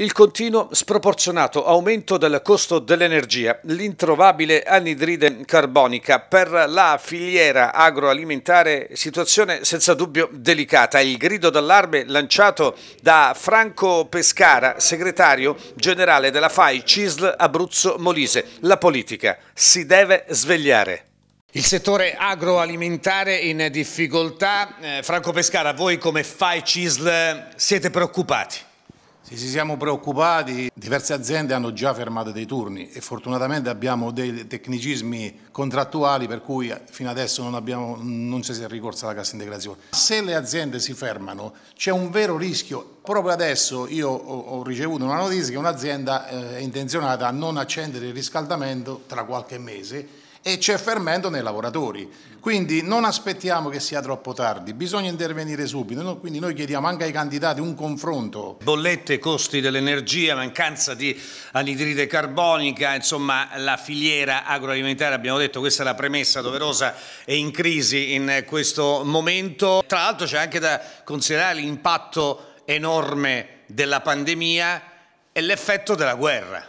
Il continuo sproporzionato aumento del costo dell'energia, l'introvabile anidride carbonica per la filiera agroalimentare, situazione senza dubbio delicata. Il grido d'allarme lanciato da Franco Pescara, segretario generale della FAI CISL Abruzzo Molise. La politica si deve svegliare. Il settore agroalimentare in difficoltà. Eh, Franco Pescara, voi come FAI CISL siete preoccupati? Se ci siamo preoccupati, diverse aziende hanno già fermato dei turni e fortunatamente abbiamo dei tecnicismi contrattuali per cui fino adesso non, abbiamo, non ci si è ricorsa alla cassa integrazione. Se le aziende si fermano c'è un vero rischio. Proprio adesso io ho ricevuto una notizia che un'azienda eh, è intenzionata a non accendere il riscaldamento tra qualche mese e c'è fermento nei lavoratori. Quindi non aspettiamo che sia troppo tardi, bisogna intervenire subito. Quindi noi chiediamo anche ai candidati un confronto. Bollette, costi dell'energia, mancanza di anidride carbonica, insomma la filiera agroalimentare, abbiamo detto questa è la premessa doverosa, è in crisi in questo momento. Tra l'altro c'è anche da considerare l'impatto enorme della pandemia e l'effetto della guerra.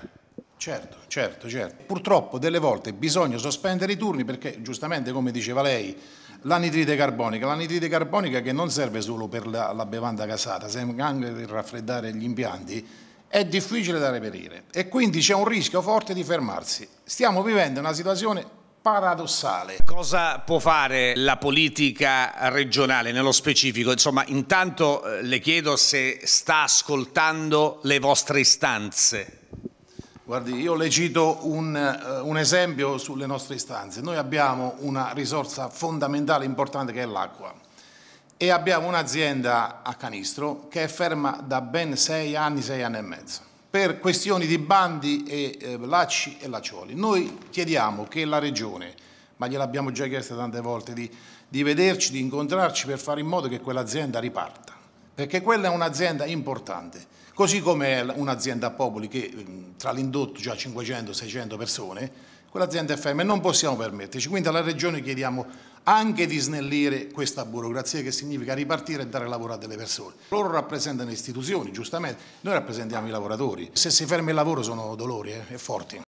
Certo, certo, certo. Purtroppo delle volte bisogna sospendere i turni perché, giustamente come diceva lei, l'anidride carbonica, l'anidride carbonica che non serve solo per la, la bevanda casata, serve anche per raffreddare gli impianti, è difficile da reperire e quindi c'è un rischio forte di fermarsi. Stiamo vivendo una situazione paradossale. Cosa può fare la politica regionale nello specifico? Insomma, intanto eh, le chiedo se sta ascoltando le vostre istanze. Guardi, io le cito un, uh, un, esempio sulle nostre istanze. Noi abbiamo una risorsa fondamentale importante che è l'acqua e abbiamo un'azienda a Canistro che è ferma da ben sei anni, sei anni e mezzo per questioni di bandi e eh, lacci e laccioli. Noi chiediamo che la Regione, ma gliel'abbiamo già chiesto tante volte, di, di vederci, di incontrarci per fare in modo che quell'azienda riparta perché quella è un'azienda importante, così come è un'azienda a Popoli che mm, tra l'indotto già 500-600 persone, quell'azienda è ferma e non possiamo permetterci, quindi alla Regione chiediamo anche di snellire questa burocrazia che significa ripartire e dare lavoro a delle persone. Loro rappresentano istituzioni, giustamente, noi rappresentiamo i lavoratori, se si ferma il lavoro sono dolori eh, e forti.